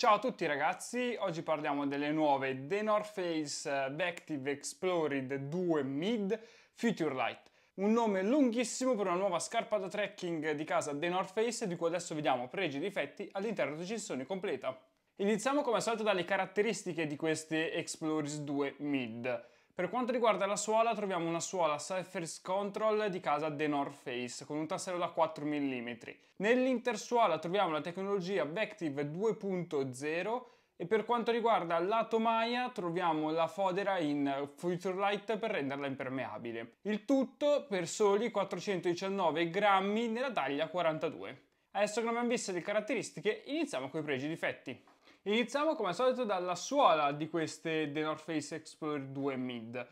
Ciao a tutti ragazzi, oggi parliamo delle nuove The North Face Vective eh, Explored 2 Mid Future Light. Un nome lunghissimo per una nuova scarpa da trekking di casa The North Face di cui adesso vediamo pregi e difetti all'interno di recensione completa. Iniziamo come al solito dalle caratteristiche di queste Explorers 2 Mid. Per quanto riguarda la suola troviamo una suola Cyphers Control di casa The North Face con un tassello da 4 mm. Nell'intersuola troviamo la tecnologia Vective 2.0 e per quanto riguarda il lato Maya troviamo la fodera in Future Light per renderla impermeabile. Il tutto per soli 419 grammi nella taglia 42. Adesso che non abbiamo visto le caratteristiche iniziamo con i pregi e difetti. Iniziamo come al solito dalla suola di queste The North Face Explorer 2 Mid.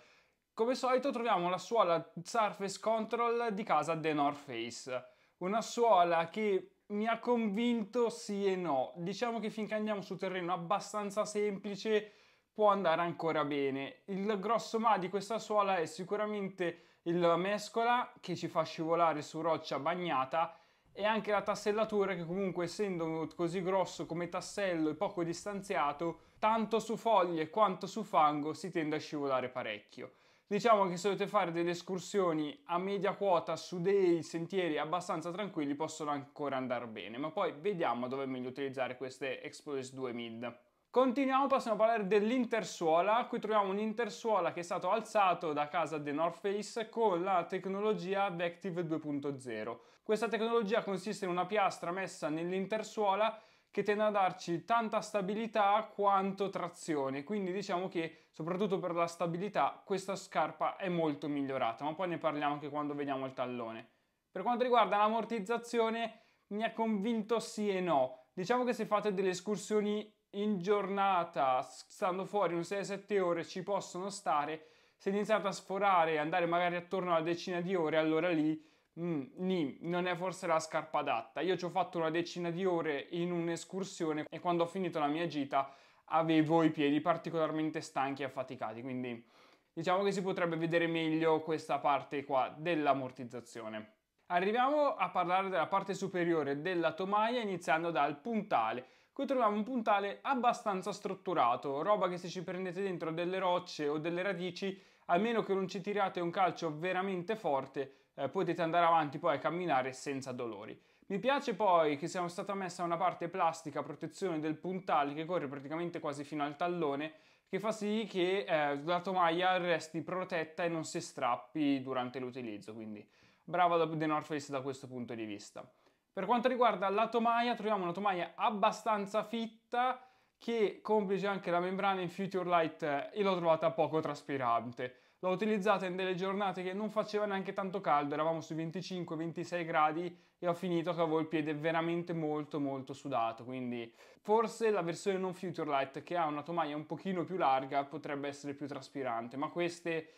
Come al solito troviamo la suola Surface Control di casa The North Face. Una suola che mi ha convinto sì e no. Diciamo che finché andiamo su terreno abbastanza semplice può andare ancora bene. Il grosso ma di questa suola è sicuramente il mescola che ci fa scivolare su roccia bagnata e anche la tassellatura che comunque essendo così grosso come tassello e poco distanziato, tanto su foglie quanto su fango si tende a scivolare parecchio. Diciamo che se dovete fare delle escursioni a media quota su dei sentieri abbastanza tranquilli possono ancora andare bene, ma poi vediamo dove è meglio utilizzare queste Explores 2 Mid. Continuiamo, possiamo parlare dell'intersuola. Qui troviamo un intersuola che è stato alzato da casa The North Face con la tecnologia Vective 2.0. Questa tecnologia consiste in una piastra messa nell'intersuola che tende a darci tanta stabilità quanto trazione, quindi diciamo che soprattutto per la stabilità questa scarpa è molto migliorata, ma poi ne parliamo anche quando vediamo il tallone. Per quanto riguarda l'ammortizzazione mi ha convinto sì e no. Diciamo che se fate delle escursioni in giornata, stando fuori un 6-7 ore, ci possono stare. Se iniziate a sforare e andare magari attorno alla decina di ore, allora lì mm, nì, non è forse la scarpa adatta. Io ci ho fatto una decina di ore in un'escursione e quando ho finito la mia gita avevo i piedi particolarmente stanchi e affaticati, quindi diciamo che si potrebbe vedere meglio questa parte qua dell'ammortizzazione. Arriviamo a parlare della parte superiore della tomaia iniziando dal puntale qui troviamo un puntale abbastanza strutturato, roba che se ci prendete dentro delle rocce o delle radici, almeno che non ci tirate un calcio veramente forte, eh, potete andare avanti poi a camminare senza dolori. Mi piace poi che sia stata messa una parte plastica a protezione del puntale che corre praticamente quasi fino al tallone, che fa sì che eh, la tomaia resti protetta e non si strappi durante l'utilizzo, quindi brava The North Face da questo punto di vista. Per quanto riguarda la tomaia, troviamo una tomaia abbastanza fitta che complice anche la membrana in Future Light e l'ho trovata poco traspirante. L'ho utilizzata in delle giornate che non faceva neanche tanto caldo, eravamo sui 25-26 gradi e ho finito che avevo il piede veramente molto molto sudato, quindi forse la versione non Future Light che ha una tomaia un pochino più larga potrebbe essere più traspirante, ma queste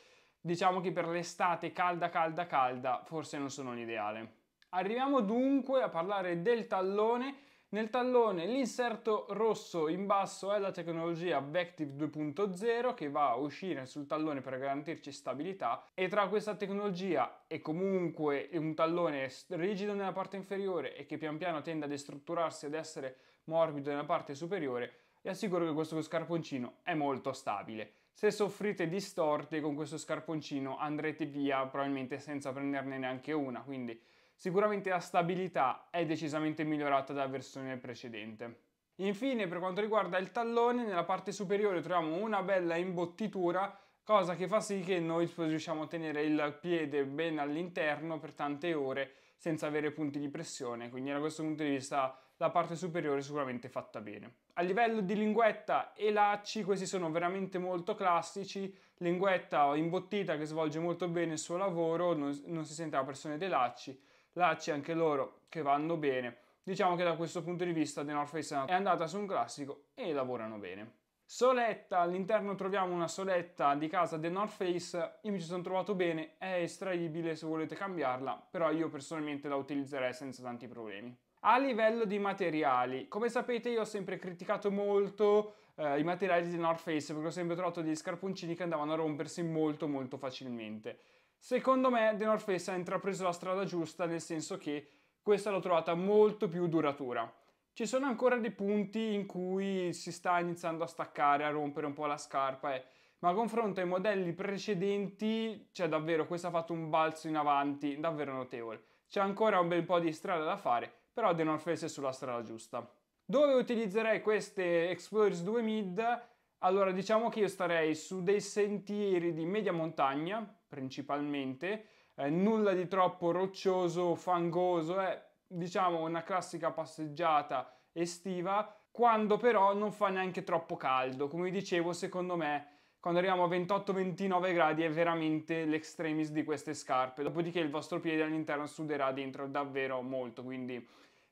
diciamo che per l'estate calda calda calda forse non sono l'ideale. Arriviamo dunque a parlare del tallone. Nel tallone l'inserto rosso in basso è la tecnologia Vective 2.0 che va a uscire sul tallone per garantirci stabilità e tra questa tecnologia e comunque un tallone rigido nella parte inferiore e che pian piano tende a destrutturarsi ed essere morbido nella parte superiore, vi assicuro che questo scarponcino è molto stabile. Se soffrite di storte con questo scarponcino andrete via probabilmente senza prenderne neanche una, quindi Sicuramente la stabilità è decisamente migliorata dalla versione precedente. Infine per quanto riguarda il tallone, nella parte superiore troviamo una bella imbottitura cosa che fa sì che noi riusciamo a tenere il piede ben all'interno per tante ore senza avere punti di pressione, quindi da questo punto di vista la parte superiore è sicuramente fatta bene. A livello di linguetta e lacci, questi sono veramente molto classici, linguetta imbottita che svolge molto bene il suo lavoro, non, non si sente la pressione dei lacci, lacci anche loro che vanno bene. Diciamo che da questo punto di vista The North Face è andata su un classico e lavorano bene. Soletta, all'interno troviamo una soletta di casa The North Face, io mi ci sono trovato bene, è estraibile se volete cambiarla, però io personalmente la utilizzerei senza tanti problemi. A livello di materiali, come sapete io ho sempre criticato molto eh, i materiali di North Face perché ho sempre trovato degli scarponcini che andavano a rompersi molto molto facilmente. Secondo me The North Face ha intrapreso la strada giusta nel senso che questa l'ho trovata molto più duratura. Ci sono ancora dei punti in cui si sta iniziando a staccare, a rompere un po' la scarpa, eh. ma a confronto ai modelli precedenti, cioè davvero questa ha fatto un balzo in avanti davvero notevole. C'è ancora un bel po' di strada da fare, però The North Face è sulla strada giusta. Dove utilizzerei queste Explorers 2 Mid? Allora diciamo che io starei su dei sentieri di media montagna, principalmente, eh, nulla di troppo roccioso, o fangoso, è diciamo una classica passeggiata estiva, quando però non fa neanche troppo caldo. Come dicevo, secondo me quando arriviamo a 28-29 gradi è veramente l'extremis di queste scarpe, dopodiché il vostro piede all'interno suderà dentro davvero molto, quindi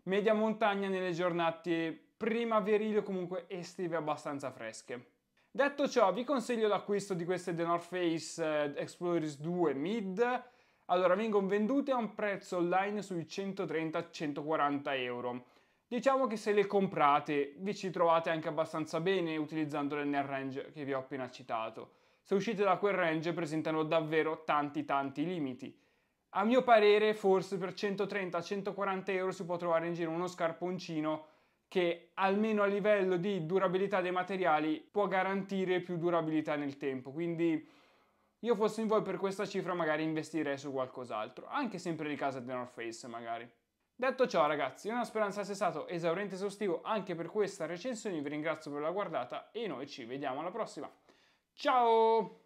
media montagna nelle giornate primaverili o comunque estive abbastanza fresche. Detto ciò, vi consiglio l'acquisto di queste The North Face eh, Explorers 2 Mid. Allora, vengono vendute a un prezzo online sui 130-140 euro. Diciamo che se le comprate vi ci trovate anche abbastanza bene utilizzandole nel range che vi ho appena citato. Se uscite da quel range presentano davvero tanti tanti limiti. A mio parere forse per 130-140 euro si può trovare in giro uno scarponcino che almeno a livello di durabilità dei materiali può garantire più durabilità nel tempo. Quindi io fossi in voi per questa cifra magari investirei su qualcos'altro, anche sempre di casa di North Face magari. Detto ciò ragazzi, una speranza sia stato esaurente e esaustivo anche per questa recensione, vi ringrazio per la guardata e noi ci vediamo alla prossima. Ciao!